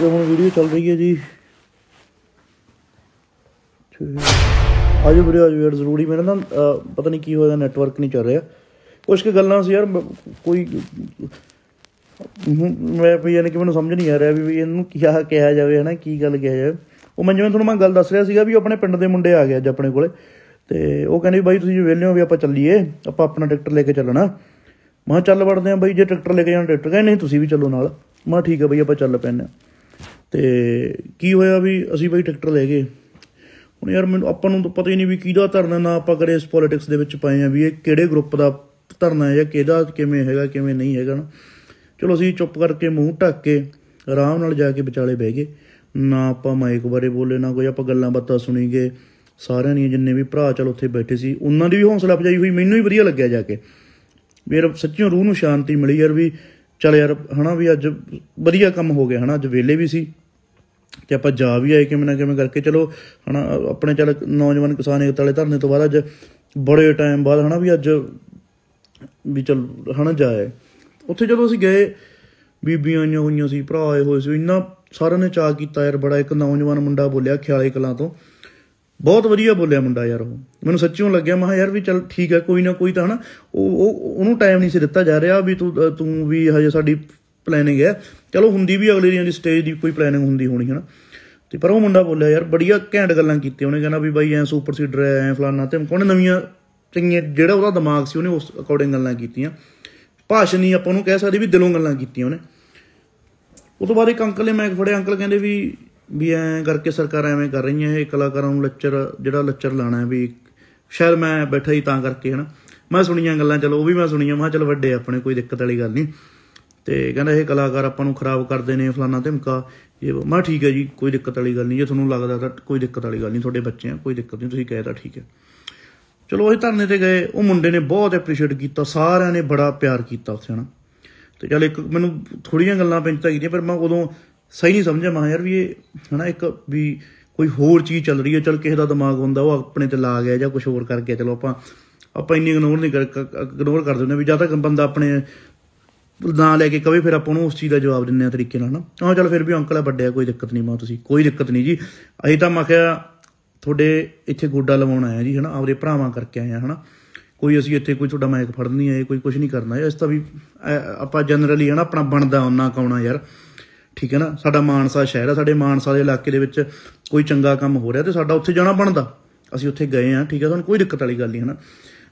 ਤੇ ਹੁਣ ਵੀਡੀਓ ਚੱਲ ਰਹੀ ਹੈ ਜੀ ਆਜੋ ਵੀਰੇ ਆਜੋ ਯਾਰ ਜ਼ਰੂਰੀ ਮੇਰਾ ਨਾ ਪਤਾ ਨਹੀਂ ਕੀ ਹੋਇਆ ਨੈਟਵਰਕ ਨਹੀਂ ਚੱਲ ਰਿਹਾ ਕੁਝ ਕੁ ਗੱਲਾਂ ਸੀ ਯਾਰ ਕੋਈ ਮੈਂ ਵੀ ਯਾਨੀ ਕਿ ਮੈਨੂੰ ਸਮਝ ਨਹੀਂ ਆ ਰਿਹਾ ਵੀ ਇਹਨੂੰ ਕੀ ਆ ਕਿਹਾ ਜਾਵੇ ਹਨਾ ਕੀ ਗੱਲ ਕਿਹਾ ਜਾਵੇ ਉਹ ਮੈਂ ਜਿਵੇਂ ਤੁਹਾਨੂੰ ਮੈਂ ਗੱਲ ਦੱਸ ਰਿਹਾ ਸੀਗਾ ਵੀ ਆਪਣੇ ਪਿੰਡ ਦੇ ਮੁੰਡੇ ਆ ਗਏ ਅੱਜ ਆਪਣੇ ਕੋਲੇ ਤੇ ਉਹ ਕਹਿੰਦੇ ਬਾਈ ਤੁਸੀਂ ਵਿਹਲੇ ਹੋ ਵੀ ਆਪਾਂ ਚੱਲੀਏ ਆਪਾਂ ਆਪਣਾ ਟਰੈਕਟਰ ਲੈ ਕੇ ਚੱਲਣਾ ਮੈਂ ਚੱਲ ਵੜਦੇ ਆ ਬਾਈ ਜੇ ਟਰੈਕਟਰ ਲੈ ਕੇ ਜਾਣਾ ਟਰੈਕਟਰ ਕਹਿੰਦੇ ਨਹੀਂ ਤੁਸੀਂ ਵੀ ਚੱਲੋ ਨਾਲ ਮੈਂ ਠੀਕ ਆ ਬਾਈ ਆਪਾਂ ਚੱਲ ਪੈਨੇ ਆ ਤੇ ਕੀ ਹੋਇਆ ਵੀ ਅਸੀਂ ਬਈ ਟਰੈਕਟਰ ਲੈ ਗਏ ਹੁਣ ਯਾਰ ਮੈਨੂੰ ਆਪਾਂ ਨੂੰ ਤਾਂ ਪਤਾ ਹੀ ਨਹੀਂ ਵੀ ਕਿਹਦਾ ਧਰਨਾ ਨਾ ਆਪਾਂ ਕਰੇ ਇਸ ਪੋਲਿਟਿਕਸ ਦੇ ਵਿੱਚ ਪਏ ਆ ਵੀ ਇਹ ਕਿਹੜੇ ਗਰੁੱਪ ਦਾ ਧਰਨਾ ਹੈ ਜਾਂ ਕਿਹਦਾ ਕਿਵੇਂ ਹੈਗਾ ਕਿਵੇਂ ਨਹੀਂ ਹੈਗਾ ਨਾ ਚਲੋ ਅਸੀਂ ਚੁੱਪ ਕਰਕੇ ਮੂੰਹ ਢੱਕ ਕੇ ਆਰਾਮ ਨਾਲ ਜਾ ਕੇ ਵਿਚਾਲੇ ਬਹਿ ਗਏ ਨਾ ਆਪਾਂ ਮਾਈਕ ਬਾਰੇ ਬੋਲੇ ਨਾ ਕੋਈ ਆਪਾਂ ਗੱਲਾਂ ਬਾਤਾਂ ਸੁਣੀ ਗਏ ਸਾਰਿਆਂ ਦੀਆਂ ਜਿੰਨੇ ਵੀ ਭਰਾ ਚਲ ਉੱਥੇ ਬੈਠੇ ਸੀ ਉਹਨਾਂ ਦੀ ਵੀ ਹੌਸਲਾ ਅਫਜਾਈ ਹੋਈ ਮੈਨੂੰ ਹੀ ਵਧੀਆ ਲੱਗਿਆ ਜਾ ਕੇ ਮੇਰ ਸੱਚੀਓ ਰੂਹ ਨੂੰ ਸ਼ਾਂਤੀ ਮਿਲੀ ਯਾਰ ਵੀ ਚਲ ਯਾਰ ਹਨਾ ਵੀ ਅੱਜ ਵਧੀਆ ਕੰਮ ਹੋ ਗਿਆ ਹਨਾ ਅੱਜ ਵੇਲੇ ਵੀ ਸੀ ਤੇ ਆਪਾਂ ਜਾ ਵੀ ਆਏ ਕਿਵੇਂ ਨਾ ਕਿਵੇਂ ਕਰਕੇ ਚਲੋ ਹਨਾ ਆਪਣੇ ਚਲ ਨੌਜਵਾਨ ਕਿਸਾਨ ਏਕਤਾ ਵਾਲੇ ਧਰਨੇ ਤੋਂ ਬਾਅਦ ਅੱਜ ਬੜੇ ਟਾਈਮ ਬਾਅਦ ਹਨਾ ਵੀ ਅੱਜ ਵੀ ਚਲ ਹਨਾ ਜਾਏ ਉੱਥੇ ਜਦੋਂ ਅਸੀਂ ਗਏ ਬੀਬੀਆਂ ਆਈਆਂ ਹੋਈਆਂ ਸੀ ਭਰਾ ਆਏ ਹੋਏ ਸੀ ਇੰਨਾ ਸਾਰਿਆਂ ਨੇ ਚਾਹ ਕੀਤਾ ਯਾਰ ਬੜਾ ਇੱਕ ਨੌਜਵਾਨ ਮੁੰਡਾ ਬੋਲਿਆ ਖਿਆਲੇ ਕਲਾਂ ਤੋਂ ਬਹੁਤ ਵਧੀਆ ਬੋਲਿਆ ਮੁੰਡਾ ਯਾਰ ਉਹ ਮੈਨੂੰ ਸੱਚੀਓਂ ਲੱਗਿਆ ਮੈਂ ਯਾਰ ਵੀ ਚੱਲ ਠੀਕ ਹੈ ਕੋਈ ਨਾ ਕੋਈ ਤਾਂ ਹਨਾ ਉਹ ਉਹਨੂੰ ਟਾਈਮ ਨਹੀਂ ਸੀ ਦਿੱਤਾ ਜਾ ਰਿਹਾ ਵੀ ਤੂੰ ਤੂੰ ਵੀ ਹਜੇ ਸਾਡੀ ਪਲੈਨਿੰਗ ਹੈ ਚਲੋ ਹੁੰਦੀ ਵੀ ਅਗਲੇ ਦੀਆਂ ਦੀ ਸਟੇਜ ਦੀ ਕੋਈ ਪਲੈਨਿੰਗ ਹੁੰਦੀ ਹੋਣੀ ਹਨਾ ਤੇ ਪਰ ਉਹ ਮੁੰਡਾ ਬੋਲਿਆ ਯਾਰ ਬੜੀਆ ਘੈਂਟ ਗੱਲਾਂ ਕੀਤੀ ਉਹਨੇ ਕਹਿੰਦਾ ਵੀ ਬਾਈ ਐ ਸੁਪਰ ਸੀਡਰ ਐ ਐ ਫਲਾਨਾ ਤੇ ਕੋਣ ਨਵੀਆਂ ਚੰਗੀਆਂ ਜਿਹੜਾ ਉਹਦਾ ਦਿਮਾਗ ਸੀ ਉਹਨੇ ਉਸ ਅਕੋਰਡਿੰਗ ਗੱਲਾਂ ਕੀਤੀਆਂ ਭਾਸ਼ਣ ਨਹੀਂ ਆਪਾਂ ਨੂੰ ਕਹਿ ਸਕਦੇ ਵੀ ਦਿਲੋਂ ਗੱਲਾਂ ਕੀਤੀਆਂ ਉਹਨੇ ਉਸ ਤੋਂ ਬਾਅਦ ਇੱਕ ਅੰਕਲ ਨੇ ਮੈਂ ਫੜਿਆ ਅੰਕਲ ਕਹਿੰਦੇ ਵੀ ਵੀ ਐ ਕਰਕੇ ਸਰਕਾਰ ਐਵੇਂ ਕਰ ਰਹੀਆਂ ਇਹ ਕਲਾਕਾਰਾਂ ਨੂੰ ਲੈਕਚਰ ਜਿਹੜਾ ਲੈਕਚਰ ਲਾਣਾ ਵੀ ਸ਼ਾਇਦ ਮੈਂ ਬੈਠਾ ਹੀ ਤਾਂ ਕਰਕੇ ਹਨਾ ਮੈਂ ਸੁਣੀਆਂ ਗੱਲਾਂ ਚਲੋ ਉਹ ਵੀ ਮੈਂ ਸੁਣੀਆਂ ਮੈਂ ਚਲ ਵੱਡੇ ਆਪਣੇ ਕੋਈ ਦਿੱਕਤ ਵਾਲੀ ਗੱਲ ਨਹੀਂ ਤੇ ਕਹਿੰਦਾ ਇਹ ਕਲਾਕਾਰ ਆਪਾਂ ਨੂੰ ਖਰਾਬ ਕਰਦੇ ਨੇ ਫਲਾਨਾ ਧਮਕਾ ਇਹ ਮੈਂ ਠੀਕ ਹੈ ਜੀ ਕੋਈ ਦਿੱਕਤ ਵਾਲੀ ਗੱਲ ਨਹੀਂ ਜੇ ਤੁਹਾਨੂੰ ਲੱਗਦਾ ਤਾਂ ਕੋਈ ਦਿੱਕਤ ਵਾਲੀ ਗੱਲ ਨਹੀਂ ਤੁਹਾਡੇ ਬੱਚੇ ਆ ਕੋਈ ਦਿੱਕਤ ਨਹੀਂ ਤੁਸੀਂ ਕਹਿ ਤਾਂ ਠੀਕ ਹੈ ਚਲੋ ਉਹ ਧਰਨੇ ਤੇ ਗਏ ਉਹ ਮੁੰਡੇ ਨੇ ਬਹੁਤ ਐਪਰੀਸ਼ੀਏਟ ਕੀਤਾ ਸਾਰਿਆਂ ਨੇ ਬੜਾ ਪਿਆਰ ਕੀਤਾ ਉੱਥੇ ਹਨਾ ਤੇ ਚਲ ਇੱਕ ਮੈਨੂੰ ਥੋੜੀਆਂ ਗੱਲਾਂ ਤਾਂ ਗਈਆਂ ਪਰ ਮੈਂ ਉਦੋਂ ਸਹੀ ਨਹੀਂ ਸਮਝਿਆ ਮੈਂ ਯਾਰ ਵੀ ਇਹ ਹਨਾ ਇੱਕ ਵੀ ਕੋਈ ਹੋਰ ਚੀਜ਼ ਚੱਲ ਰਹੀ ਹੈ ਚਲ ਕਿਸੇ ਦਾ ਦਿਮਾਗ ਹੁੰਦਾ ਉਹ ਆਪਣੇ ਤੇ ਲਾ ਗਿਆ ਜਾਂ ਕੁਝ ਹੋਰ ਕਰ ਗਿਆ ਚਲੋ ਆਪਾਂ ਆਪਾਂ ਇੰਨੀ ਇਗਨੋਰ ਨਹੀਂ ਕਰ ਇਗਨੋਰ ਕਰ ਦਿੰਦੇ ਵੀ ਜਦ ਤੱਕ ਬੰਦਾ ਆਪਣੇ ਨਾ ਲੈ ਕੇ ਕਵੇ ਫਿਰ ਆਪਾਂ ਨੂੰ ਉਸ ਚੀਜ਼ ਦਾ ਜਵਾਬ ਦਿੰਨੇ ਆ ਤਰੀਕੇ ਨਾਲ ਨਾ ਹਾਂ ਚਲ ਫਿਰ ਵੀ ਅੰਕਲ ਆ ਵੱਡਿਆ ਕੋਈ ਦਿੱਕਤ ਨਹੀਂ ਮਾ ਤੁਸੀਂ ਕੋਈ ਦਿੱਕਤ ਨਹੀਂ ਜੀ ਅਸੀਂ ਤਾਂ ਮੈਂ ਕਿਹਾ ਤੁਹਾਡੇ ਇੱਥੇ ਗੋਡਾ ਲਵਾਉਣ ਆਇਆ ਜੀ ਹਨਾ ਆਪਦੇ ਭਰਾਵਾਂ ਕਰਕੇ ਆਇਆ ਹਨਾ ਕੋਈ ਅਸੀਂ ਇੱਥੇ ਕੋਈ ਤੁਹਾਡਾ ਮਾਈਕ ਫੜਨ ਨਹੀਂ ਆਏ ਕੋਈ ਕੁਝ ਨਹੀਂ ਕਰਨਾ ਇਸ ਤਾਂ ਵੀ ਆਪਾਂ ਜਨਰਲੀ ਹਨਾ ਆਪਣਾ ਬਣਦਾ ਉਹਨਾਂ ਕਾਉਣਾ ਯਾਰ ਠੀਕ ਹੈ ਨਾ ਸਾਡਾ ਮਾਨਸਾ ਸ਼ਹਿਰ ਆ ਸਾਡੇ ਮਾਨਸਾ ਦੇ ਇਲਾਕੇ ਦੇ ਵਿੱਚ ਕੋਈ ਚੰਗਾ ਕੰਮ ਹੋ ਰਿਹਾ ਤੇ ਸਾਡਾ ਉੱਥੇ ਜਾਣਾ ਬਣਦਾ ਅਸੀਂ ਉੱਥੇ ਗਏ ਆ ਠੀਕ ਹੈ ਤੁਹਾਨੂੰ ਕੋਈ ਦਿੱਕਤ ਵਾਲੀ ਗੱਲ ਨਹੀਂ ਹਨਾ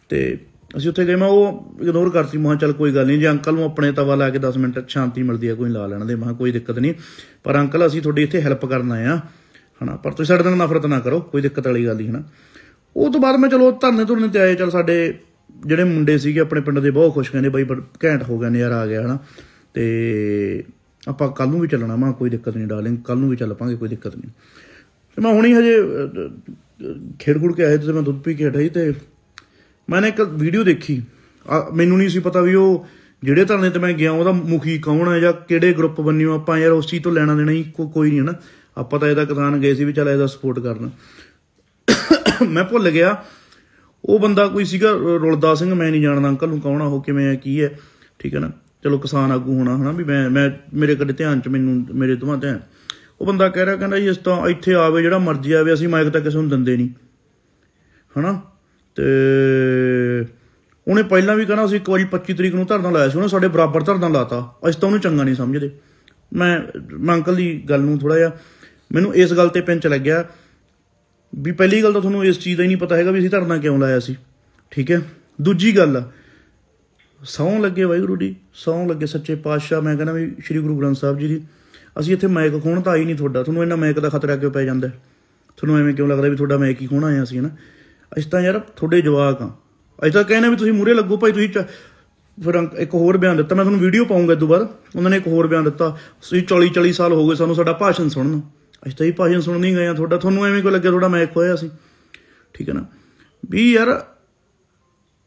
ਤੇ ਅਸੀਂ ਉੱਥੇ ਗਏ ਮੈਂ ਉਹ ਇਗਨੋਰ ਕਰਤੀ ਮੈਂ ਚੱਲ ਕੋਈ ਗੱਲ ਨਹੀਂ ਜੇ ਅੰਕਲ ਨੂੰ ਆਪਣੇ ਤਵਾ ਲਾ ਕੇ 10 ਮਿੰਟ ਸ਼ਾਂਤੀ ਮਿਲਦੀ ਆ ਕੋਈ ਲਾ ਲੈਣ ਦੇ ਮੈਂ ਕੋਈ ਦਿੱਕਤ ਨਹੀਂ ਪਰ ਅੰਕਲ ਅਸੀਂ ਤੁਹਾਡੀ ਇੱਥੇ ਹੈਲਪ ਕਰਨ ਆਏ ਆ ਹਨਾ ਪਰ ਤੁਸੀਂ ਸਾਡੇ ਨਾਲ ਨਫ਼ਰਤ ਨਾ ਕਰੋ ਕੋਈ ਦਿੱਕਤ ਵਾਲੀ ਗੱਲ ਨਹੀਂ ਹਨਾ ਉਹ ਤੋਂ ਬਾਅਦ ਮੈਂ ਚਲੋ ਧਰਨੇ ਧੁਰਨੇ ਤੇ ਆਏ ਚਲ ਸਾਡੇ ਜਿਹੜੇ ਮੁੰਡੇ ਸੀਗੇ ਆਪਣੇ ਪਿੰਡ ਦੇ ਬਹੁਤ ਖੁਸ਼ ਕਹਿੰਦੇ ਬਾਈ ਘੈਂਟ ਹੋ ਗਿਆ ਨਜ਼ਾਰਾ ਆ ਗਿਆ ਹਨਾ ਤੇ ਆਪਾਂ ਕੱਲ ਨੂੰ ਵੀ ਚੱਲਣਾ ਮਾ ਕੋਈ ਦਿੱਕਤ ਨਹੀਂ ਡਾਰਲਿੰਗ ਕੱਲ ਨੂੰ ਵੀ ਚੱਲ ਪਾਂਗੇ ਕੋਈ ਦਿੱਕਤ ਨਹੀਂ ਤੇ ਮੈਂ ਹੁਣੀ ਹਜੇ ਖੇੜਗੁੜ ਕੇ ਆਏ ਤੇ ਮੈਂ ਦੁੱਧ ਪੀ ਕੇ ਹਟਾਈ ਤੇ ਮੈਨੇ ਇੱਕ ਵੀਡੀਓ ਦੇਖੀ ਮੈਨੂੰ ਨਹੀਂ ਸੀ ਪਤਾ ਵੀ ਉਹ ਜਿਹੜੇ ਧਰਨੇ ਤੇ ਮੈਂ ਗਿਆ ਉਹਦਾ ਮੁਖੀ ਕੌਣ ਹੈ ਜਾਂ ਕਿਹੜੇ ਗਰੁੱਪ ਬੰਨਿਓ ਆਪਾਂ ਯਾਰ ਉਸ ਚੀਜ਼ ਤੋਂ ਲੈਣਾ ਦੇਣਾ ਹੀ ਕੋਈ ਨਹੀਂ ਹੈ ਨਾ ਆਪਾਂ ਤਾਂ ਇਹਦਾ ਕਿਸਾਨ ਗਏ ਸੀ ਵੀ ਚੱਲ ਇਹਦਾ ਸਪੋਰਟ ਕਰਨਾ ਮੈਂ ਭੁੱਲ ਗਿਆ ਉਹ ਬੰਦਾ ਕੋਈ ਸੀਗਾ ਰੁਲਦਾ ਸਿੰਘ ਮੈਂ ਨਹੀਂ ਜਾਣਦਾ ਅੰਕਲ ਨੂੰ ਕੌਣ ਆ ਉਹ ਕਿਵੇਂ ਆ ਕੀ ਹੈ ਠੀਕ ਹੈ ਨਾ ਚਲੋ ਕਿਸਾਨ ਆਗੂ ਹੋਣਾ ਹਨਾ ਵੀ ਮੈਂ ਮੈਂ ਮੇਰੇ ਕਦੇ ਧਿਆਨ ਚ ਮੈਨੂੰ ਮੇਰੇ ਤੋਂ ਧਿਆਨ ਉਹ ਬੰਦਾ ਕਹਿ ਰਿਹਾ ਕਹਿੰਦਾ ਜੀ ਇਸ ਤੋਂ ਇੱਥੇ ਆਵੇ ਜਿਹੜਾ ਮਰਜ਼ੀ ਆਵੇ ਅਸੀਂ ਮਾਈਕ ਤਾਂ ਕਿਸੇ ਨੂੰ ਦਿੰਦੇ ਨਹੀਂ ਹਨਾ ਤੇ ਉਹਨੇ ਪਹਿਲਾਂ ਵੀ ਕਹਣਾ ਸੀ ਇੱਕ ਵਾਰੀ 25 ਤਰੀਕ ਨੂੰ ਧਰਨਾ ਲਾਇਆ ਸੀ ਉਹਨੇ ਸਾਡੇ ਬਰਾਬਰ ਧਰਨਾ ਲਾਤਾ ਅਜ ਤਾਂ ਉਹਨੂੰ ਚੰਗਾ ਨਹੀਂ ਸਮਝਦੇ ਮੈਂ ਮੈਂ ਅੰਕਲ ਦੀ ਗੱਲ ਨੂੰ ਥੋੜਾ ਜਿਹਾ ਮੈਨੂੰ ਇਸ ਗੱਲ ਤੇ ਪਿੰਚ ਲੱਗਿਆ ਵੀ ਪਹਿਲੀ ਗੱਲ ਤਾਂ ਤੁਹਾਨੂੰ ਇਸ ਚੀਜ਼ ਦਾ ਹੀ ਨਹੀਂ ਪਤਾ ਹੈਗਾ ਵੀ ਅਸੀਂ ਧਰਨਾ ਕਿਉਂ ਲਾਇਆ ਸੀ ਠੀਕ ਹੈ ਦੂਜੀ ਗੱਲ ਸੌਂ ਲੱਗੇ ਵਾਹਿਗੁਰੂ ਜੀ ਸੌਂ ਲੱਗੇ ਸੱਚੇ ਪਾਤਸ਼ਾਹ ਮੈਂ ਕਹਿੰਦਾ ਵੀ ਸ੍ਰੀ ਗੁਰੂ ਗ੍ਰੰਥ ਸਾਹਿਬ ਜੀ ਦੀ ਅਸੀਂ ਇੱਥੇ ਮਾਈਕ ਖੋਣ ਤਾਂ ਆਈ ਨਹੀਂ ਤੁਹਾਡਾ ਤੁਹਾਨੂੰ ਇਹਨਾਂ ਮਾਈਕ ਦਾ ਖਤਰਾ ਕਿਉਂ ਪੈ ਜਾਂਦਾ ਤੁਹਾਨੂੰ ਐਵੇਂ ਕਿਉਂ ਲੱਗਦਾ ਵੀ ਤੁਹਾਡਾ ਮਾਈਕ ਹੀ ਖੋਣਾ ਆਇਆ ਸੀ ਹਨਾ ਅਸੀਂ ਤਾਂ ਯਾਰ ਤੁਹਾਡੇ ਜਵਾਕ ਆ ਅਸੀਂ ਤਾਂ ਕਹਿੰਦੇ ਵੀ ਤੁਸੀਂ ਮੂਰੇ ਲੱਗੋ ਭਾਈ ਤੁਸੀਂ ਫਿਰ ਇੱਕ ਹੋਰ ਬਿਆਨ ਦਿੱਤਾ ਮੈਂ ਤੁਹਾਨੂੰ ਵੀਡੀਓ ਪਾਉਂਗਾ ਇਸ ਤੋਂ ਬਾਅਦ ਉਹਨਾਂ ਨੇ ਇੱਕ ਹੋਰ ਬਿਆਨ ਦਿੱਤਾ ਤੁਸੀਂ 40 40 ਸਾਲ ਹੋ ਗਏ ਸਾਨੂੰ ਸਾਡਾ ਭਾਸ਼ਣ ਸੁਣਨ ਅਸੀਂ ਤਾਂ ਇਹ ਭਾਸ਼ਣ ਸੁਣ ਨਹੀਂ ਗਏ ਆ ਤੁਹਾਡਾ ਤੁਹਾਨੂੰ ਐਵੇਂ ਕੋ ਲੱਗਿਆ ਥੋੜਾ ਮੈਂ ਖੋਇਆ ਸੀ ਠੀਕ ਹੈ ਨਾ ਵੀ ਯਾਰ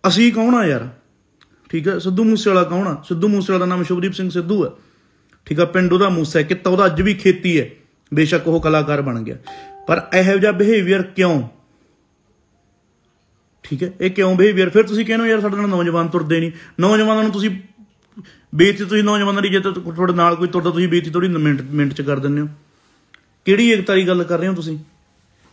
ਅਸੀਂ ਕੌਣ ਆ ਯਾਰ ਠੀਕ ਹੈ ਸਿੱਧੂ ਮੂਸੇ ਵਾਲਾ ਕੌਣ ਆ ਸਿੱਧੂ ਮੂਸੇ ਵਾਲਾ ਦਾ ਨਾਮ ਸ਼ੁਭਦੀਪ ਸਿੰਘ ਸਿੱਧੂ ਹੈ ਠੀਕ ਆ ਪਿੰਡ ਉਹਦਾ ਮੂਸਾ ਕਿਤਾ ਉਹਦਾ ਅੱਜ ਵੀ ਖੇਤੀ ਹੈ ਬੇਸ਼ੱਕ ਉਹ ਕਲਾਕਾਰ ਬਣ ਗਿਆ ਪਰ ਇਹੋ ਜਿਹਾ ਬਿਹੇਵੀਅਰ ਕਿਉਂ ਠੀਕ ਹੈ ਇਹ ਕਿਉਂ ਬਿਹੇਵੀਅਰ ਫਿਰ ਤੁਸੀਂ ਕਹਿੰਦੇ ਯਾਰ ਸਾਡੇ ਨਾਲ ਨੌਜਵਾਨ ਤੁਰਦੇ ਨਹੀਂ ਨੌਜਵਾਨਾਂ ਨੂੰ ਤੁਸੀਂ ਬੇਇੱਜ਼ਤੀ ਤੁਸੀਂ ਨੌਜਵਾਨਾਂ ਦੀ ਜਿੱਤ ਤੁਹਾਡੇ ਨਾਲ ਕੋਈ ਤੁਰਦਾ ਤੁਸੀਂ ਬੇਇੱਜ਼ਤੀ ਥੋੜੀ ਮਿੰਟ ਮਿੰਟ ਚ ਕਰ ਦਿੰਦੇ ਹੋ ਕਿਹੜੀ ਇੱਕ ਦੀ ਗੱਲ ਕਰ ਰਹੇ ਹੋ ਤੁਸੀਂ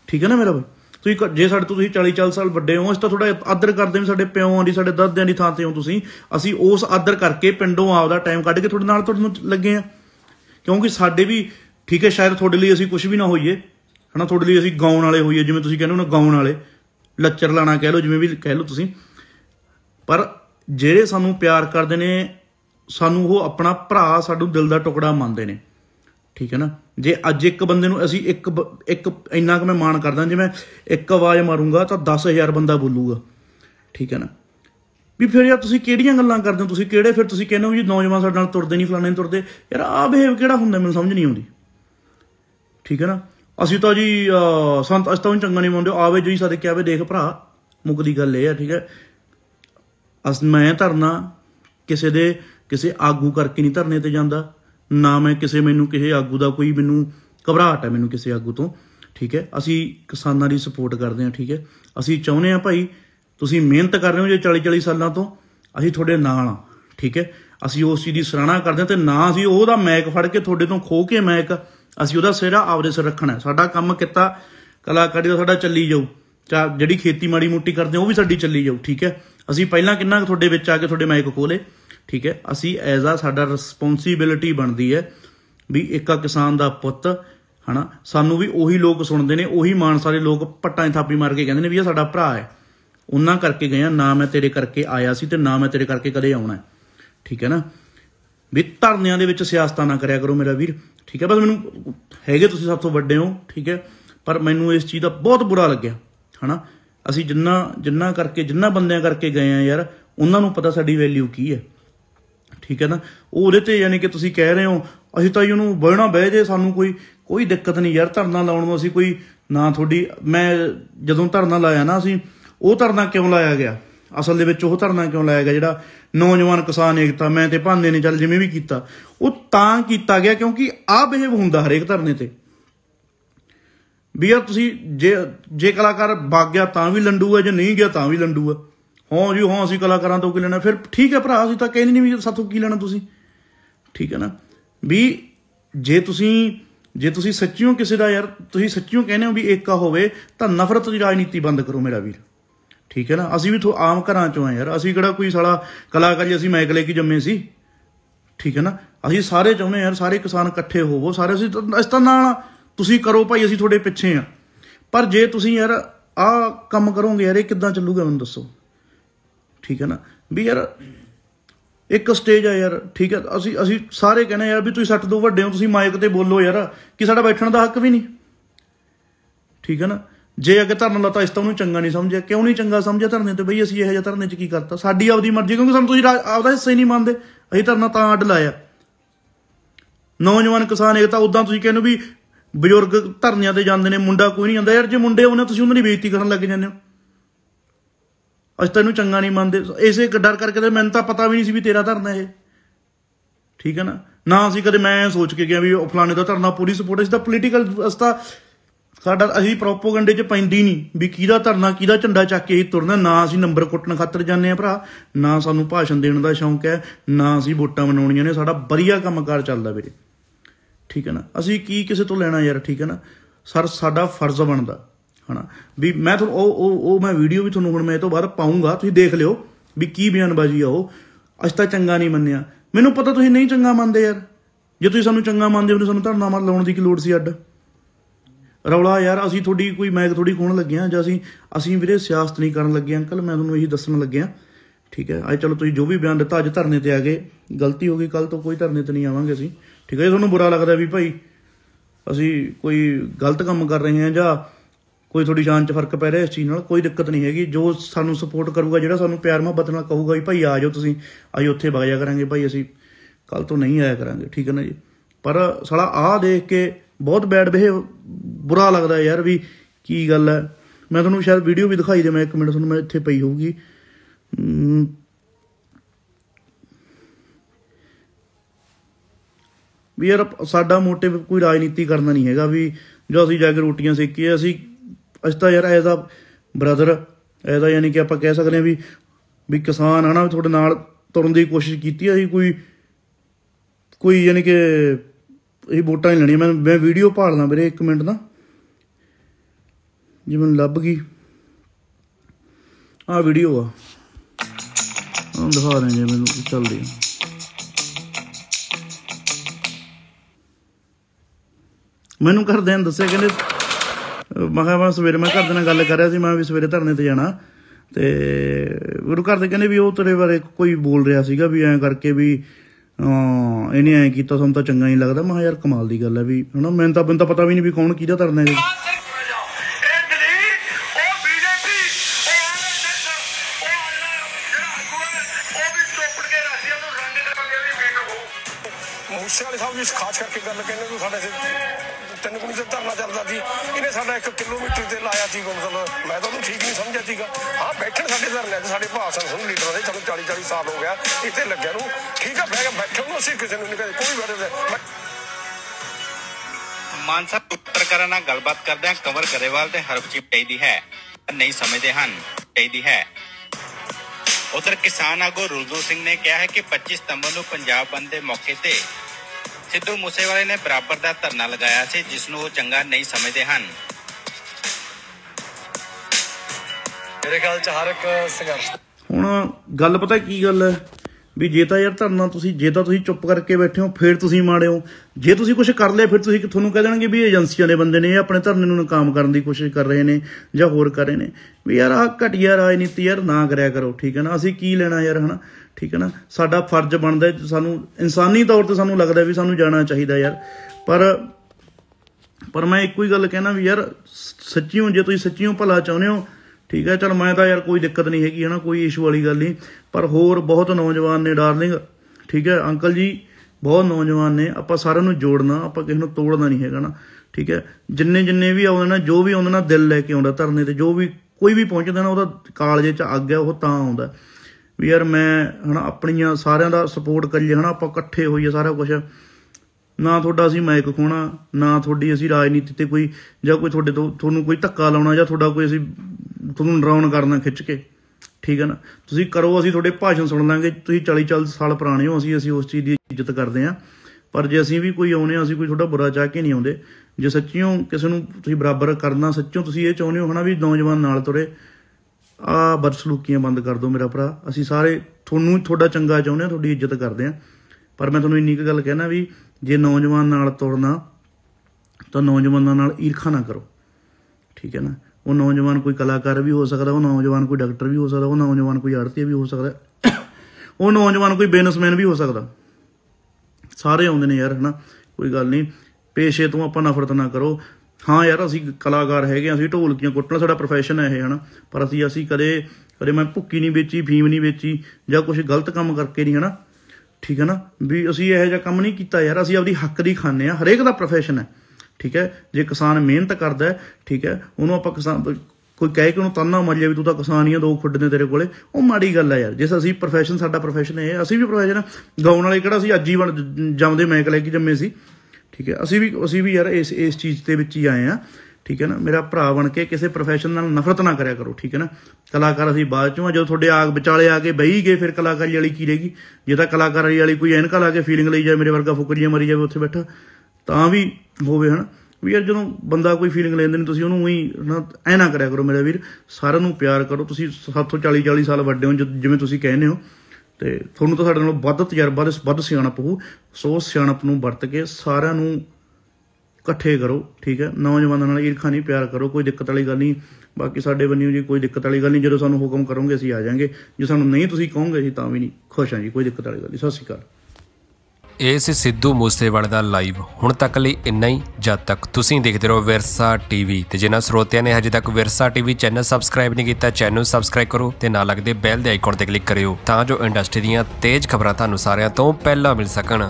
ਠੀਕ ਹੈ ਨਾ ਮੇਰਾ ਬਾਈ ਤੁਸੀਂ ਜੇ ਸਾਡੇ ਤੋਂ ਤੁਸੀਂ 40 40 ਸਾਲ ਵੱਡੇ ਹੋ ਇਸ ਤਾਂ ਥੋੜਾ ਆਦਰ ਕਰਦੇ ਵੀ ਸਾਡੇ ਪਿਓਾਂ ਦੀ ਸਾਡੇ ਦਾਦਿਆਂ ਦੀ ਥਾਂ ਤੇ ਹੋ ਤੁਸੀਂ ਅਸੀਂ ਉਸ ਆਦਰ ਕਰਕੇ ਪਿੰਡੋਂ ਆਪਦਾ ਟਾਈਮ ਕੱਢ ਕੇ ਤੁਹਾਡੇ ਨਾਲ ਨੂੰ ਲੱਗੇ ਆ ਕਿਉਂਕਿ ਸਾਡੇ ਵੀ ਠੀਕ ਹੈ ਸ਼ਾਇਦ ਤੁਹਾਡੇ ਲਈ ਅਸੀਂ ਕੁਝ ਵੀ ਨਾ ਹੋਈਏ ਹਨਾ ਤੁਹਾਡੇ ਲਈ ਅਸੀਂ ਗਾਉਣ ਵਾਲੇ ਹੋਈਏ ਜਿਵੇਂ ਤੁਸੀਂ ਕਹਿੰਦੇ ਹੋ ਨਾ ਗਾਉਣ ਵਾਲੇ ਲੱਚਰ ਲਾਣਾ ਕਹਿ ਲਓ ਜਿਵੇਂ ਵੀ ਕਹਿ ਲਓ ਤੁਸੀਂ ਪਰ ਜਿਹੜੇ ਸਾਨੂੰ ਪਿਆਰ ਕਰਦੇ ਨੇ ਸਾਨੂੰ ਉਹ ਆਪਣਾ ਭਰਾ ਸਾਡੂ ਦਿਲ ਦਾ ਟੁਕੜਾ ਮੰਨਦੇ ਨੇ ਠੀਕ ਹੈ ਨਾ ਜੇ ਅੱਜ ਇੱਕ ਬੰਦੇ ਨੂੰ ਅਸੀਂ ਇੱਕ ਇੱਕ ਇੰਨਾ ਕੁ ਮੈਂ ਮਾਣ ਕਰਦਾ ਜੇ ਮੈਂ ਇੱਕ ਆਵਾਜ਼ ਮਾਰੂੰਗਾ ਤਾਂ 10000 ਬੰਦਾ ਬੋਲੂਗਾ ਠੀਕ ਹੈ ਨਾ ਵੀ ਫਿਰ ਯਾਰ ਤੁਸੀਂ ਕਿਹੜੀਆਂ ਗੱਲਾਂ ਕਰਦੇ ਹੋ ਤੁਸੀਂ ਕਿਹੜੇ ਫਿਰ ਤੁਸੀਂ ਕਹਿੰਦੇ ਹੋ ਜੀ ਨੌਜਵਾਨ ਸਾਡੇ ਨਾਲ ਤੁਰਦੇ ਨਹੀਂ ਫਲਾਣੇ ਤੁਰਦੇ ਯਾਰ ਆ ਬਿਹੇਵ ਕਿਹੜਾ ਹੁੰਦਾ ਮੈਨੂੰ ਸਮਝ ਨਹੀਂ ਆਉਂਦੀ ਠੀਕ ਹੈ ਨਾ ਅਸੀਂ ਤਾਂ ਜੀ ਸੰਤ ਅਸੀਂ ਤਾਂ ਚੰਗਾ ਨਹੀਂ ਮੰਨਦੇ ਆਵੇ ਜੀ ਸਾਡੇ ਕਿਹਾ ਵੇ ਦੇਖ ਭਰਾ ਮੁਕਦੀ ਗੱਲ ਇਹ ਆ ਠੀਕ ਹੈ ਅਸ ਮੈਂ ਧਰਨਾ ਕਿਸੇ ਦੇ ਕਿਸੇ ਆਗੂ ਕਰਕੇ ਨਹੀਂ ਧਰਨੇ ਤੇ ਜਾਂਦਾ ਨਾ ਮੈਂ ਕਿਸੇ ਮੈਨੂੰ ਕਿਸੇ ਆਗੂ ਦਾ ਕੋਈ ਮੈਨੂੰ ਘਬਰਾਹਟ ਹੈ ਮੈਨੂੰ ਕਿਸੇ ਆਗੂ ਤੋਂ ਠੀਕ ਹੈ ਅਸੀਂ ਕਿਸਾਨਾਂ ਦੀ ਸਪੋਰਟ ਕਰਦੇ ਹਾਂ ਠੀਕ ਹੈ ਅਸੀਂ ਚਾਹੁੰਦੇ ਹਾਂ ਭਾਈ ਤੁਸੀਂ ਮਿਹਨਤ ਕਰ ਰਹੇ ਹੋ ਜੇ 40 40 ਸਾਲਾਂ ਤੋਂ ਅਸੀਂ ਤੁਹਾਡੇ ਨਾਲ ਆ ਠੀਕ ਹੈ ਅਸੀਂ ਉਸ ਚੀਜ਼ ਦੀ ਸਰਾਣਾ ਕਰਦੇ ਹਾਂ ਤੇ ਨਾ ਅਸੀਂ ਉਹਦਾ ਮੈਕ ਫੜ ਕੇ ਤੁਹਾਡੇ ਤੋਂ ਖੋ ਕੇ ਮੈਕ ਅਸੀਂ ਉਹਦਾ ਸਿਹਰਾ ਆਪਦੇ ਸਿਰ ਰੱਖਣਾ ਸਾਡਾ ਕੰਮ ਕੀਤਾ ਕਲਾਕਾਰੀ ਦਾ ਸਾਡਾ ਚੱਲੀ ਜਾਊ ਚਾ ਜਿਹੜੀ ਖੇਤੀ ਮਾੜੀ ਮੋਟੀ ਕਰਦੇ ਉਹ ਵੀ ਸਾਡੀ ਚੱਲੀ ਜਾਊ ਠੀਕ ਹੈ ਅਸੀਂ ਪਹਿਲਾਂ ਕਿੰਨਾ ਤੁਹਾਡੇ ਵਿੱਚ ਆ ਕੇ ਤੁਹਾਡੇ ਮਾਈਕ ਖੋਲੇ ਠੀਕ ਹੈ ਅਸੀਂ ਐਜ਼ ਆ ਸਾਡਾ ਰਿਸਪੌਂਸਿਬਿਲਟੀ ਬਣਦੀ ਹੈ ਵੀ ਇੱਕਾ ਕਿਸਾਨ ਦਾ ਪੁੱਤ ਹਨਾ ਸਾਨੂੰ ਵੀ ਉਹੀ ਲੋਕ ਸੁਣਦੇ ਨੇ ਉਹੀ ਮਾਨ ਸਾਰੇ ਲੋਕ ਪੱਟਾਂ ਥਾਪੀ ਮਾਰ ਕੇ ਕਹਿੰਦੇ ਨੇ ਵੀ ਇਹ ਸਾਡਾ ਭਰਾ ਹੈ ਉਹਨਾਂ ਕਰਕੇ ਗਏ ਆ ਨਾ ਮੈਂ ਤੇਰੇ ਕਰਕੇ ਆਇਆ ਸੀ ਤੇ ਨਾ ਮੈਂ ਤੇਰੇ ਕਰਕੇ ਕਦੇ ਆਉਣਾ ਠੀਕ ਹੈ ਨਾ ਵੀ ਧਰਨਿਆਂ ਦੇ ਵਿੱਚ ਸਿਆਸਤਾਂ ਨਾ ਕਰਿਆ ਕਰੋ ਮੇਰਾ ਵੀਰ ਠੀਕ ਹੈ ਬਸ ਮੈਨੂੰ ਹੈਗੇ ਤੁਸੀਂ ਸਭ ਤੋਂ ਵੱਡੇ ਹੋ ਠੀਕ ਹੈ ਪਰ ਮੈਨੂੰ ਇਸ ਚੀਜ਼ ਦਾ ਬਹੁਤ ਬੁਰਾ ਲੱਗਿਆ ਹਨਾ ਅਸੀਂ ਜਿੰਨਾ ਜਿੰਨਾ ਕਰਕੇ ਜਿੰਨਾ ਬੰਦਿਆਂ ਕਰਕੇ ਗਏ ਆ ਯਾਰ ਉਹਨਾਂ ਨੂੰ ਪਤਾ ਸਾਡੀ ਵੈਲਿਊ ਕੀ ਹੈ ਠੀਕ ਹੈ ਨਾ ਉਹ ਉਹਦੇ ਤੇ ਯਾਨੀ ਕਿ ਤੁਸੀਂ ਕਹਿ ਰਹੇ ਹੋ ਅਸੀਂ ਤਾਂ ਇਹਨੂੰ ਬਹਿਣਾ ਬਹਿ ਜੇ ਸਾਨੂੰ ਕੋਈ ਕੋਈ ਦਿੱਕਤ ਨਹੀਂ ਯਾਰ ਧਰਨਾ ਲਾਉਣ ਨੂੰ ਅਸੀਂ ਕੋਈ ਨਾ ਤੁਹਾਡੀ ਮੈਂ ਜਦੋਂ ਧਰਨਾ ਲਾਇਆ ਨਾ ਅਸੀਂ ਉਹ ਧਰਨਾ ਕਿਉਂ ਲਾਇਆ ਗਿਆ ਅਸਲ ਦੇ ਵਿੱਚ ਉਹ ਧਰਨਾ ਕਿਉਂ ਲਾਇਆ ਗਿਆ ਜਿਹੜਾ ਨੌਜਵਾਨ ਕਿਸਾਨ ਏਕਤਾ ਮੈਂ ਤੇ ਭਾਂਦੇ ਨੇ ਚੱਲ ਜਿਵੇਂ ਵੀ ਕੀਤਾ ਉਹ ਤਾਂ ਕੀਤਾ ਗਿਆ ਕਿਉਂਕਿ ਆ ਬਿਹੇਵ ਹੁੰਦਾ ਹਰੇਕ ਧਰਨੇ ਤੇ ਵੀ ਆ ਤੁਸੀਂ ਜੇ ਜੇ ਕਲਾਕਾਰ ਵਗ ਗਿਆ ਤਾਂ ਵੀ ਲੰਡੂ ਹੈ ਜੇ ਨਹੀਂ ਗਿਆ ਤਾਂ ਵੀ ਲੰਡੂ ਹੈ ਹਾਂ ਜੀ ਹਾਂ ਅਸੀਂ ਕਲਾਕਾਰਾਂ ਤੋਂ ਕੀ ਲੈਣਾ ਫਿਰ ਠੀਕ ਹੈ ਭਰਾ ਅਸੀਂ ਤਾਂ ਕਹਿੰਦੇ ਨਹੀਂ ਵੀ ਸਾਥੋਂ ਕੀ ਲੈਣਾ ਤੁਸੀਂ ਠੀਕ ਹੈ ਨਾ ਵੀ ਜੇ ਤੁਸੀਂ ਜੇ ਤੁਸੀਂ ਸੱਚੀਓ ਕਿਸੇ ਦਾ ਯਾਰ ਤੁਸੀਂ ਸੱਚੀਓ ਕਹਿੰਦੇ ਹੋ ਵੀ ਏਕਾ ਹੋਵੇ ਤਾਂ ਨਫ਼ਰਤ ਦੀ ਰਾਜਨੀਤੀ ਬੰਦ ਕਰੋ ਮੇਰਾ ਵੀਰ ਠੀਕ ਹੈ ਨਾ ਅਸੀਂ ਵੀ ਆਮ ਘਰਾਂ ਚੋਂ ਆ ਯਾਰ ਅਸੀਂ ਕਿਹੜਾ ਕੋਈ ਸਾਲਾ ਕਲਾਕਾਰ ਜੀ ਅਸੀਂ ਮੈਕਲੇ ਕੀ ਜੰਮੇ ਸੀ ਠੀਕ ਹੈ ਨਾ ਅਸੀਂ ਸਾਰੇ ਚਾਹੁੰਦੇ ਯਾਰ ਸਾਰੇ ਕਿਸਾਨ ਇਕੱਠੇ ਹੋਵੋ ਸਾਰੇ ਅਸੀਂ ਇਸ ਤਾਂ ਨਾਲ ਤੁਸੀਂ ਕਰੋ ਭਾਈ ਅਸੀਂ ਤੁਹਾਡੇ ਪਿੱਛੇ ਆ ਪਰ ਜੇ ਤੁਸੀਂ ਯਾਰ ਆ ਕੰਮ ਕਰੋਗੇ ਯਾਰ ਇਹ ਕਿੱਦਾਂ ਚੱਲੂਗਾ ਮੈਨੂੰ ਦੱਸੋ ਠੀਕ ਹੈ ਨਾ ਵੀ ਯਾਰ ਇੱਕ ਸਟੇਜ ਆ ਯਾਰ ਠੀਕ ਹੈ ਅਸੀਂ ਅਸੀਂ ਸਾਰੇ ਕਹਿੰਦੇ ਯਾਰ ਵੀ ਤੁਸੀਂ ਸੱਟ ਦੋ ਵੱਡੇ ਹੋ ਤੁਸੀਂ ਮਾਈਕ ਤੇ ਬੋਲੋ ਯਾਰ ਕਿ ਸਾਡਾ ਬੈਠਣ ਦਾ ਹੱਕ ਵੀ ਨਹੀਂ ਠੀਕ ਹੈ ਨਾ ਜੇ ਅਗਰ ਧਰਨਾ ਲਾਤਾ ਇਸ ਤੋਂ ਨੂੰ ਚੰਗਾ ਨਹੀਂ ਸਮਝਿਆ ਕਿਉਂ ਨਹੀਂ ਚੰਗਾ ਸਮਝਿਆ ਧਰਨੇ ਤੇ ਬਈ ਅਸੀਂ ਇਹ ਜਿਹਾ ਧਰਨੇ 'ਚ ਕੀ ਕਰਤਾ ਸਾਡੀ ਆਪਦੀ ਮਰਜ਼ੀ ਕਿਉਂਕਿ ਸਾਨੂੰ ਤੁਸੀਂ ਆਪਦਾ ਹਿੱਸਾ ਹੀ ਨਹੀਂ ਮੰਨਦੇ ਅਸੀਂ ਧਰਨਾ ਤਾਂ ਅੱਡ ਲਾਇਆ ਨੌਜਵਾਨ ਕਿਸਾਨ ਇਹ ਤਾਂ ਉਦਾਂ ਤੁਸੀਂ ਕਹਿੰਦੇ ਵੀ ਬਜ਼ੁਰਗ ਧਰਨਿਆਂ ਤੇ ਜਾਂਦੇ ਨੇ ਮੁੰਡਾ ਕੋਈ ਨਹੀਂ ਜਾਂਦਾ ਯਾਰ ਜੇ ਮੁੰਡੇ ਉਹਨੇ ਤੁਸੀਂ ਉਹਨਾਂ ਦੀ ਬੇਇੱਜ਼ਤੀ ਕਰਨ ਲੱਗ ਜਾਂਦੇ ਹੋ ਅਸੀਂ ਤੈਨੂੰ ਚੰਗਾ ਨਹੀਂ ਮੰਨਦੇ ਇਸੇ ਡਰ ਕਰਕੇ ਤੇ ਮੈਨੂੰ ਤਾਂ ਪਤਾ ਵੀ ਨਹੀਂ ਸੀ ਵੀ ਤੇਰਾ ਧਰਨਾ ਇਹ ਠੀਕ ਹੈ ਨਾ ਨਾ ਅਸੀਂ ਕਦੇ ਮੈਂ ਸੋਚ ਕੇ ਗਿਆ ਵੀ ਉਹ ਫਲਾਣੇ ਦਾ ਧਰਨਾ ਪੂਰੀ ਸਪੋਰਟ ਇਸ ਦਾ ਪੋਲੀਟੀਕਲ ਰਸਤਾ ਸਾਡਾ ਅਸੀਂ ਪ੍ਰੋਪਾਗੈਂਡੇ 'ਚ ਪੈਂਦੀ ਨਹੀਂ ਵੀ ਕਿਹਦਾ ਧਰਨਾ ਕਿਹਦਾ ਝੰਡਾ ਚੱਕ ਕੇ ਤੁਰਨਾ ਨਾ ਅਸੀਂ ਨੰਬਰ ਕੁੱਟਣ ਖਾਤਰ ਜਾਂਦੇ ਆ ਭਰਾ ਨਾ ਸਾਨੂੰ ਭਾਸ਼ਣ ਦੇਣ ਦਾ ਸ਼ੌਂਕ ਹੈ ਨਾ ਅਸੀਂ ਵੋਟਾਂ ਬਣਾਉਣੀਆਂ ਨੇ ਸਾਡਾ ਵਧੀਆ ਕੰਮਕਾਰ ਚੱਲਦਾ ਵੀਰੇ ਠੀਕ ਹੈ ਨਾ ਅਸੀਂ ਕੀ ਕਿਸੇ ਤੋਂ ਲੈਣਾ ਯਾਰ ਠੀਕ ਹੈ ਨਾ ਸਰ ਸਾਡਾ ਫਰਜ਼ ਬਣਦਾ ਹਨਾ ਵੀ ਮੈਂ ਤੁਹਾਨੂੰ ਉਹ ਉਹ ਉਹ ਮੈਂ ਵੀਡੀਓ ਵੀ ਤੁਹਾਨੂੰ ਹੁਣ ਮੈਂ ਇਹ ਤੋਂ ਬਾਅਦ ਪਾਉਂਗਾ ਤੁਸੀਂ ਦੇਖ ਲਿਓ ਵੀ ਕੀ ਬਿਆਨਬਾਜ਼ੀ ਆ ਉਹ ਅਜ ਤੱਕ ਚੰਗਾ ਨਹੀਂ ਮੰਨਿਆ ਮੈਨੂੰ ਪਤਾ ਤੁਸੀਂ ਨਹੀਂ ਚੰਗਾ ਮੰਨਦੇ ਯਾਰ ਜੇ ਤੁਸੀਂ ਸਾਨੂੰ ਚੰਗਾ ਮੰਨਦੇ ਹੋ ਤਾਂ ਸਾਨੂੰ ਧਰਨਾ ਮਾਰ ਲਾਉਣ ਦੀ ਕੀ ਲੋੜ ਸੀ ਅੱਡ ਰੌਲਾ ਯਾਰ ਅਸੀਂ ਤੁਹਾਡੀ ਕੋਈ ਮੈਗ ਥੋੜੀ ਖੋਣ ਲੱਗੇ ਆ ਜਾਂ ਅਸੀਂ ਅਸੀਂ ਵੀਰੇ ਸਿਆਸਤ ਨਹੀਂ ਕਰਨ ਲੱਗੇ ਅੰਕਲ ਮੈਂ ਤੁਹਾਨੂੰ ਇਹੀ ਦੱਸਣ ਲੱਗੇ ਆ ਠੀਕ ਹੈ ਅੱਜ ਚਲੋ ਤੁਸੀਂ ਜੋ ਵੀ ਬਿਆਨ ਦਿੱਤਾ ਅੱਜ ਧਰਨੇ ਤੇ ਆ ਗਏ ਗਲਤੀ ਹੋ ਗਈ ਕੱਲ ਤੋਂ ਕੋਈ ਧਰਨੇ ਤੇ ਨਹੀਂ ਆਵਾਂਗੇ ਅਸੀਂ ਠੀਕ ਹੈ ਤੁਹਾਨੂੰ ਬੁਰਾ ਲੱਗਦਾ ਵੀ ਭਾਈ ਅਸੀਂ ਕੋਈ ਗਲਤ ਕੰਮ ਕਰ ਰਹੇ ਹਾਂ ਜਾਂ ਕੋਈ ਥੋੜੀ ਜਾਨ 'ਚ ਫਰਕ ਪੈ ਰਿਹਾ ਇਸ ਚੀਜ਼ ਨਾਲ ਕੋਈ ਦਿੱਕਤ ਨਹੀਂ ਹੈਗੀ ਜੋ ਸਾਨੂੰ ਸਪੋਰਟ ਕਰੂਗਾ ਜਿਹੜਾ ਸਾਨੂੰ ਪਿਆਰ ਮੁਹੱਬਤ ਨਾਲ ਕਹੂਗਾ ਵੀ ਭਾਈ ਆਜੋ ਤੁਸੀਂ ਅਸੀਂ ਉੱਥੇ ਵਗ ਕਰਾਂਗੇ ਭਾਈ ਅਸੀਂ ਕੱਲ ਤੋਂ ਨਹੀਂ ਆਇਆ ਕਰਾਂਗੇ ਠੀਕ ਹੈ ਨਾ ਜੀ ਪਰ ਸਾਲਾ ਆਹ ਦੇਖ ਕੇ ਬਹੁਤ ਬੈਡ ਬਿਹੇਵ ਬੁਰਾ ਲੱਗਦਾ ਯਾਰ ਵੀ ਕੀ ਗੱਲ ਹੈ ਮੈਂ ਤੁਹਾਨੂੰ ਸ਼ਾਇਦ ਵੀਡੀਓ ਵੀ ਦਿਖਾਈ ਦੇ ਮੈਂ ਇੱਕ ਮਿੰਟ ਤੁਹਾਨੂੰ ਮੈਂ ਇੱਥੇ ਪਈ ਹੋਊਗੀ ਵੀ ਯਾਰ ਸਾਡਾ ਮੋਟਿਵ ਕੋਈ ਰਾਜਨੀਤੀ ਕਰਨਾ ਨਹੀਂ ਹੈਗਾ ਵੀ ਜੋ ਅਸੀਂ ਜਾ ਕੇ ਰੋਟੀਆਂ ਸੇਕੀਏ ਅਸੀਂ ਅਸੀਂ ਤਾਂ ਯਾਰ as a brother as a ਯਾਨੀ ਕਿ ਆਪਾਂ ਕਹਿ ਸਕਦੇ ਹਾਂ ਵੀ ਵੀ ਕਿਸਾਨ ਹਨਾ ਤੁਹਾਡੇ ਨਾਲ ਤੁਰਨ ਦੀ ਕੋਸ਼ਿਸ਼ ਕੀਤੀ ਅਸੀਂ ਕੋਈ ਕੋਈ ਯਾਨੀ ਕਿ ਇਹ ਵੋਟਾਂ ਹੀ ਲੈਣੀਆਂ ਮੈਂ ਮੈਂ ਵੀਡੀਓ ਲਾਂ ਵੀਰੇ 1 ਮਿੰਟ ਦਾ ਜੇ ਮੈਨੂੰ ਲੱਭ ਗਈ ਆ ਵੀਡੀਓ ਆ ਹਾਂ ਦਿਖਾ ਰਹੇ ਜੇ ਮੈਨੂੰ ਚੱਲਦੀ ਮੈਨੂੰ ਕਰਦੇ ਨੇ ਦੱਸਿਆ ਕਹਿੰਦੇ ਮੈਂ ਮੈਂ ਸਵੇਰੇ ਮੈਂ ਘਰ ਨਾਲ ਗੱਲ ਕਰ ਰਿਹਾ ਸੀ ਮੈਂ ਵੀ ਸਵੇਰੇ ਧਰਨੇ ਤੇ ਜਾਣਾ ਤੇ ਗੁਰੂ ਘਰ ਦੇ ਕਹਿੰਦੇ ਵੀ ਉਹ ਤੇਰੇ ਬਾਰੇ ਕੋਈ ਬੋਲ ਰਿਹਾ ਸੀਗਾ ਵੀ ਐਂ ਕਰਕੇ ਵੀ ਹਾਂ ਇਹਨੇ ਐ ਕੀਤਾ ਤੁਹਾਨੂੰ ਤਾਂ ਚੰਗਾ ਨਹੀਂ ਲੱਗਦਾ ਮੈਂ ਯਾਰ ਕਮਾਲ ਦੀ ਗੱਲ ਹੈ ਵੀ ਹਨਾ ਮੈਨੂੰ ਤਾਂ ਬੰਦਾ ਪਤਾ ਵੀ ਨਹੀਂ ਵੀ ਕੌਣ ਕਿਹਦਾ ਧਰਨਾ ਹੈ ਸਾਲੇ ਸਾਹਿਬ ਜੀ ਖਾਸ ਕਰਕੇ ਗੱਲ ਕਹਿੰਦੇ ਤੂੰ ਸਾਡੇ ਸੇ ਇਹਨੇ ਸਾਡਾ 1 ਕਿਲੋਮੀਟਰ ਤੇ ਲਾਇਆ ਸੀ ਮਤਲਬ ਮੈਂ ਤਾਂ ਉਹਨੂੰ ਠੀਕ ਨਹੀਂ ਸਮਝਿਆ ਸੀਗਾ ਆ ਬੈਠਣ ਸਾਡੇ ਸਰ ਤੇ ਸਾਡੇ ਭਾਸ਼ਣ ਸੁਣ ਲੀਡਰ ਦੇ ਚਲੋ 40 40 ਸਾਲ ਹੋ ਗਿਆ ਇੱਥੇ ਲੱਗਿਆ ਨੂੰ ਠੀਕ ਆ ਬਹਿ ਕੇ ਬੈਠੋ ਨੂੰ ਅਸੀਂ ਕਿਸੇ ਨੂੰ ਨਹੀਂ ਕੋਈ ਕੋਈ ਬੈਠੇ ਮਾਨਸਾ ਪੱਤਰਕਾਰਾਂ ਨਾਲ ਗੱਲਬਾਤ ਕਰਦਿਆਂ ਕਵਰ ਗਰੇਵਾਲ ਤੇ ਹਰਪਜੀਤ ਪੈਦੀ ਹੈ ਨਹੀਂ ਸਮਝਦੇ ਹਨ ਪੈਦੀ ਹੈ ਉਧਰ ਕਿਸਾਨ ਆਗੂ ਰੁਲਦੂ ਸਿੰਘ ਨੇ ਕਿਹਾ ਹੈ ਕਿ 25 ਸਤੰਬਰ ਨੂੰ ਪੰਜਾਬ ਬੰਦ ਦੇ ਮੌਕੇ ਤੇ ਸਿੱਧੂ ਮੂਸੇਵਾਲੇ ਨੇ ਬਰਾਬਰ ਦਾ ਧਰਨਾ ਲਗਾਇਆ ਸੀ ਜਿਸ ਨੂੰ ਉਹ ਚੰਗਾ ਨਹੀਂ ਸਮਝਦੇ ਹਨ ਮੇਰੇ ਖਿਆਲ ਚ ਹਰ ਇੱਕ ਸੰਘਰਸ਼ ਹੁਣ ਗੱਲ ਪਤਾ ਕੀ ਗੱਲ ਹੈ ਵੀ ਜੇ ਤਾਂ ਯਾਰ ਧਰਨਾ ਤੁਸੀਂ ਜੇ ਤਾਂ ਤੁਸੀਂ ਚੁੱਪ ਕਰਕੇ ਬੈਠੇ ਹੋ ਫਿਰ ਤੁਸੀਂ ਮਾੜੇ ਹੋ ਜੇ ਤੁਸੀਂ ਕੁਝ ਕਰ ਲਿਆ ਫਿਰ ਤੁਸੀਂ ਤੁਹਾਨੂੰ ਕਹਿ ਦੇਣਗੇ ਵੀ ਏਜੰਸੀਆਂ ਦੇ ਬੰਦੇ ਨੇ ਇਹ ਆਪਣੇ ਧਰਨੇ ਨੂੰ ਨਾਕਾਮ ਕਰਨ ਦੀ ਕੋਸ਼ਿਸ਼ ਕਰ ਰਹੇ ਨੇ ਜਾਂ ਹੋਰ ਕਰ ਰਹੇ ਨੇ ਵੀ ਯਾਰ ਆਹ ਘਟੀਆ ਰਾਜਨੀਤੀ ਯਾਰ ਨਾ ਕਰਿਆ ਕਰੋ ਠੀਕ ਹੈ ਨਾ ਅਸੀਂ ਕੀ ਲੈਣਾ ਯਾਰ ਹਨਾ ਠੀਕ ਹੈ ਨਾ ਸਾਡਾ ਫਰਜ਼ ਬਣਦਾ ਸਾਨੂੰ ਇਨਸਾਨੀ ਤੌਰ ਤੇ ਸਾਨੂੰ ਲੱਗਦਾ ਵੀ ਸਾਨੂੰ ਜਾਣਾ ਚਾਹੀਦਾ ਯਾਰ ਪਰ ਪਰ ਮੈਂ ਇੱਕੋ ਹੀ ਗੱਲ ਕਹਿਣਾ ਵੀ ਯਾਰ ਸੱਚੀ ਹੋ ਜੇ ਤੁਸੀਂ ਹੋ ਭਲਾ ਚਾਹੁੰਦੇ ਹੋ ਠੀਕ ਹੈ ਚਲ ਮੈਂ ਤਾਂ ਯਾਰ ਕੋਈ ਦਿੱਕਤ ਨਹੀਂ ਹੈਗੀ ਹਨਾ ਕੋਈ ਇਸ਼ੂ ਵਾਲੀ ਗੱਲ ਨਹੀਂ ਪਰ ਹੋਰ ਬਹੁਤ ਨੌਜਵਾਨ ਨੇ ਡਾਰਲਿੰਗ ਠੀਕ ਹੈ ਅੰਕਲ ਜੀ ਬਹੁਤ ਨੌਜਵਾਨ ਨੇ ਆਪਾਂ ਸਾਰਿਆਂ ਨੂੰ ਜੋੜਨਾ ਆਪਾਂ ਕਿਸੇ ਨੂੰ ਤੋੜਨਾ ਨਹੀਂ ਹੈਗਾ ਨਾ ਠੀਕ ਹੈ ਜਿੰਨੇ ਜਿੰਨੇ ਵੀ ਆਉਂਦੇ ਨਾ ਜੋ ਵੀ ਆਉਂਦੇ ਨਾ ਦਿਲ ਲੈ ਕੇ ਆਉਂਦਾ ਧਰਨੇ ਤੇ ਜੋ ਵੀ ਕੋਈ ਵੀ ਪਹੁੰਚਦਾ ਨਾ ਉਹਦਾ ਕਾਲਜੇ ਚ ਅੱਗ ਹੈ ਉਹ ਤਾਂ ਆਉਂਦਾ ਵੀ ਯਾਰ ਮੈਂ ਹਨਾ ਆਪਣੀਆਂ ਸਾਰਿਆਂ ਦਾ ਸਪੋਰਟ ਕਰੀਏ ਹਨਾ ਆਪਾਂ ਇਕੱਠੇ ਹੋਈਏ ਸਾਰਾ ਕੁਝ ਨਾ ਤੁਹਾਡਾ ਅਸੀਂ ਮਾਈਕ ਖੋਣਾ ਨਾ ਤੁਹਾਡੀ ਅਸੀਂ ਰਾਜਨੀਤੀ ਤੇ ਕੋਈ ਜਾਂ ਕੋਈ ਤੁਹਾਡੇ ਤੋਂ ਤੁਹਾਨੂੰ ਕੋਈ ਧੱਕਾ ਲਾਉਣਾ ਜਾਂ ਤੁਹਾਡਾ ਕੋਈ ਅਸੀਂ ਤੁਹਾਨੂੰ ਡਰਾਉਣ ਕਰਨਾ ਖਿੱਚ ਕੇ ਠੀਕ ਹੈ ਨਾ ਤੁਸੀਂ ਕਰੋ ਅਸੀਂ ਤੁਹਾਡੇ ਭਾਸ਼ਣ ਸੁਣ ਲਾਂਗੇ ਤੁਸੀਂ 40 40 ਸਾਲ ਪੁਰਾਣੇ ਹੋ ਅਸੀਂ ਅਸੀਂ ਉਸ ਚੀਜ਼ ਦੀ ਇੱਜ਼ਤ ਕਰਦੇ ਆਂ ਪਰ ਜੇ ਅਸੀਂ ਵੀ ਕੋਈ ਆਉਨੇ ਆ ਅਸੀਂ ਕੋਈ ਤੁਹਾਡਾ ਬੁਰਾ ਚਾਹ ਕੇ ਨਹੀਂ ਆਉਂਦੇ ਜੇ ਸੱਚੀਓ ਕਿਸੇ ਨੂੰ ਤੁਸੀਂ ਬਰਾਬਰ ਕਰਨਾ ਸੱਚੀਓ ਤੁਸੀਂ ਇਹ ਚਾਹੁੰਦੇ ਹੋ ਹਨਾ ਵੀ ਨੌਜਵਾਨ ਨਾਲ ਤੁਰੇ ਆ ਬਦਸਲੂਕੀਆਂ ਬੰਦ ਕਰ ਦਿਓ ਮੇਰਾ ਭਰਾ ਅਸੀਂ ਸਾਰੇ ਤੁਹਾਨੂੰ ਤੁਹਾਡਾ ਚੰਗਾ ਚਾਹੁੰਦੇ ਆ ਤੁਹਾਡੀ ਇੱਜ਼ਤ ਕਰਦੇ ਆ ਪਰ ਮੈਂ ਤੁਹਾਨੂੰ ਇੰਨੀ ਕੁ ਗੱਲ ਕਹਿਣਾ ਵੀ ਜੇ ਨੌਜਵਾਨ ਨਾਲ ਤੁਰਨਾ ਤਾਂ ਨੌਜਵਾਨਾਂ ਨਾਲ ਈਰਖਾ ਨਾ ਕਰੋ ਠੀਕ ਹੈ ਨਾ ਉਹ ਨੌਜਵਾਨ ਕੋਈ ਕਲਾਕਾਰ ਵੀ ਹੋ ਸਕਦਾ ਉਹ ਨੌਜਵਾਨ ਕੋਈ ਡਾਕਟਰ ਵੀ ਹੋ ਸਕਦਾ ਉਹ ਨੌਜਵਾਨ ਕੋਈ ਆੜਤੀ ਵੀ ਹੋ ਸਕਦਾ ਉਹ ਨੌਜਵਾਨ ਕੋਈ ਬਿਜ਼ਨਸਮੈਨ ਵੀ ਹੋ ਸਕਦਾ ਸਾਰੇ ਆਉਂਦੇ ਨੇ ਯਾਰ ਹਨਾ ਕੋਈ ਗੱਲ ਨਹੀਂ ਪੇਸ਼ੇ ਤੋਂ ਆਪਾਂ ਨਫ਼ਰਤ ਨਾ ਕਰੋ ਹਾਂ ਯਾਰ ਅਸੀਂ ਕਲਾਕਾਰ ਹੈਗੇ ਅਸੀਂ ਢੋਲਕੀਆਂ ਕੁੱਟਣਾ ਸਾਡਾ ਪ੍ਰੋਫੈਸ਼ਨ ਹੈ ਇਹ ਹਨਾ ਪਰ ਅਸੀਂ ਅਸੀਂ ਕਦੇ ਕਦੇ ਮੈਂ ਭੁੱਕੀ ਨਹੀਂ ਵੇਚੀ ਫੀਮ ਨਹੀਂ ਵੇਚੀ ਜਾਂ ਕੁਝ ਗਲਤ ਕੰਮ ਕਰਕੇ ਨਹੀਂ ਹਨਾ ਠੀਕ ਹੈ ਨਾ ਵੀ ਅਸੀਂ ਇਹੋ ਜਿਹਾ ਕੰਮ ਨਹੀਂ ਕੀਤਾ ਯਾਰ ਅਸੀਂ ਆਪਣੀ ਹੱਕ ਦੀ ਖਾਣੇ ਆ ਹਰੇਕ ਦਾ ਪ੍ਰੋਫੈਸ਼ਨ ਹੈ ਠੀਕ ਹੈ ਜੇ ਕਿਸਾਨ ਮਿਹਨਤ ਕਰਦਾ ਠੀਕ ਹੈ ਉਹਨੂੰ ਆਪਾਂ ਕਿਸਾਨ ਕੋਈ ਕਹੇ ਕਿ ਉਹਨੂੰ ਤੰਨਾ ਮਾਰ ਜਾਵੇ ਤੂੰ ਤਾਂ ਕਿਸਾਨ ਹੀ ਆ ਦੋ ਖੁੱਡ ਨੇ ਤੇਰੇ ਕੋਲੇ ਉਹ ਮਾੜੀ ਗੱਲ ਆ ਯਾਰ ਜਿਸ ਅਸੀਂ ਪ੍ਰੋਫੈਸ਼ਨ ਸਾਡਾ ਪ੍ਰੋਫੈਸ਼ਨ ਹੈ ਅਸੀਂ ਵੀ ਪ੍ਰੋਫੈਸ਼ਨ ਗਾਉਣ ਵਾਲੇ ਕਿਹੜਾ ਸੀ ਅੱਜ ਹੀ ਜੰਮਦੇ ਮੈਂ ਲੈ ਕੀ ਜੰਮੇ ਸੀ ਠੀਕ ਹੈ ਅਸੀਂ ਵੀ ਅਸੀਂ ਵੀ ਯਾਰ ਇਸ ਇਸ ਚੀਜ਼ ਦੇ ਵਿੱਚ ਹੀ ਆਏ ਆ ਠੀਕ ਹੈ ਨਾ ਮੇਰਾ ਭਰਾ ਬਣ ਕੇ ਕਿਸੇ ਪ੍ਰੋਫੈਸ਼ਨ ਨਾਲ ਨਫ਼ਰਤ ਨਾ ਕਰਿਆ ਕਰੋ ਠੀਕ ਹੈ ਨਾ ਕਲਾਕਾਰ ਅਸੀਂ ਬਾਅਦ ਚੋਂ ਆ ਜਦੋਂ ਤੁਹਾਡੇ ਆਗ ਵਿਚਾਲੇ ਆ ਕੇ ਬਹੀ ਗਏ ਫਿਰ ਕਲਾਕਾਰੀ ਵਾਲੀ ਕੀ ਰਹੇਗੀ ਜੇ ਤਾਂ ਕਲਾਕਾਰੀ ਵਾਲੀ ਕੋਈ ਐਨਕਾ ਲਾ ਕੇ ਫੀਲਿੰਗ ਲਈ ਜਾਏ ਮੇਰੇ ਵਰਗਾ ਫੁਕਰੀਆ ਮਰੀ ਜਾਵੇ ਉੱਥੇ ਬੈਠਾ ਤਾਂ ਵੀ ਹੋਵੇ ਹਨ ਵੀ ਯਾਰ ਜਦੋਂ ਬੰਦਾ ਕੋਈ ਫੀਲਿੰਗ ਲੈਂਦੇ ਨਹੀਂ ਤੁਸੀਂ ਉਹਨੂੰ ਉਹੀ ਨਾ ਐ ਨਾ ਕਰਿਆ ਕਰੋ ਮੇਰੇ ਵੀਰ ਸਾਰਿਆਂ ਨੂੰ ਪਿਆਰ ਕਰੋ ਤੁਸੀਂ 7 40 40 ਸਾਲ ਵੱਡੇ ਹੋ ਜਿਵੇਂ ਤੁਸੀਂ ਕਹਿੰਦੇ ਹੋ ਤੇ ਤੁਹਾਨੂੰ ਤਾਂ ਸਾਡੇ ਨਾਲ ਵੱਧ ਤਜਰਬਾ ਤੇ ਵੱਧ ਸਿਆਣਪ ਹੋ ਸੋ ਸਿਆਣਪ ਨੂੰ ਵਰਤ ਕੇ ਸਾਰਿਆਂ ਨੂੰ ਇਕੱਠੇ ਕਰੋ ਠੀਕ ਹੈ ਨੌਜਵਾਨਾਂ ਨਾਲ ਈਰਖਾ ਨਹੀਂ ਪਿਆਰ ਕਰੋ ਕੋਈ ਦਿੱਕਤ ਵਾਲੀ ਗੱਲ ਨਹੀਂ ਬਾਕੀ ਸਾਡੇ ਬੰਨਿਓ ਜੀ ਕੋਈ ਦਿੱਕਤ ਵਾਲੀ ਗੱਲ ਨਹੀਂ ਜਦੋਂ ਸਾਨੂੰ ਹੁਕਮ ਕਰੋਗੇ ਅਸੀਂ ਆ ਜਾਾਂਗੇ ਜੇ ਸਾਨੂੰ ਨਹੀਂ ਤੁਸੀਂ ਕਹੋਗੇ ਅਸੀਂ ਤਾਂ ਵੀ ਨਹੀਂ ਖੁਸ਼ ਹਾਂ ਜੀ ਕੋਈ ਦਿੱਕਤ ਵਾਲੀ ਗੱਲ ਨਹੀਂ ਸਤਿ ਸ਼੍ਰੀ ਅਕਾਲ ਇਹ ਸੀ ਸਿੱਧੂ ਮੂਸੇਵਾਲੇ ਦਾ ਲਾਈਵ ਹੁਣ ਤੱਕ ਲਈ ਇੰਨਾ ਹੀ ਜਦ ਤੱਕ ਤੁਸੀਂ ਦੇਖਦੇ ਰਹੋ ਵਿਰਸਾ ਟੀਵੀ ਤੇ ਜਿਨ੍ਹਾਂ ਸਰੋਤਿਆਂ ਨੇ ਹਜੇ ਤੱਕ ਵਿਰਸਾ ਟੀਵੀ ਚੈਨਲ ਸਬਸਕ੍ਰਾਈਬ ਨਹੀਂ ਕੀਤਾ ਚੈਨਲ ਸਬਸਕ੍ਰਾਈਬ ਕਰੋ ਤੇ ਨਾਲ ਲੱਗਦੇ ਬੈਲ ਦੇ ਆਈਕਨ ਤੇ ਕਲਿੱਕ ਕਰਿਓ ਤਾਂ ਜੋ ਇੰਡਸਟਰੀ ਦੀਆਂ ਤੇਜ਼ ਖਬਰਾਂ ਤੁਹਾਨੂੰ ਸਾਰਿਆਂ ਤੋਂ ਪਹਿਲਾਂ ਮਿਲ ਸਕਣ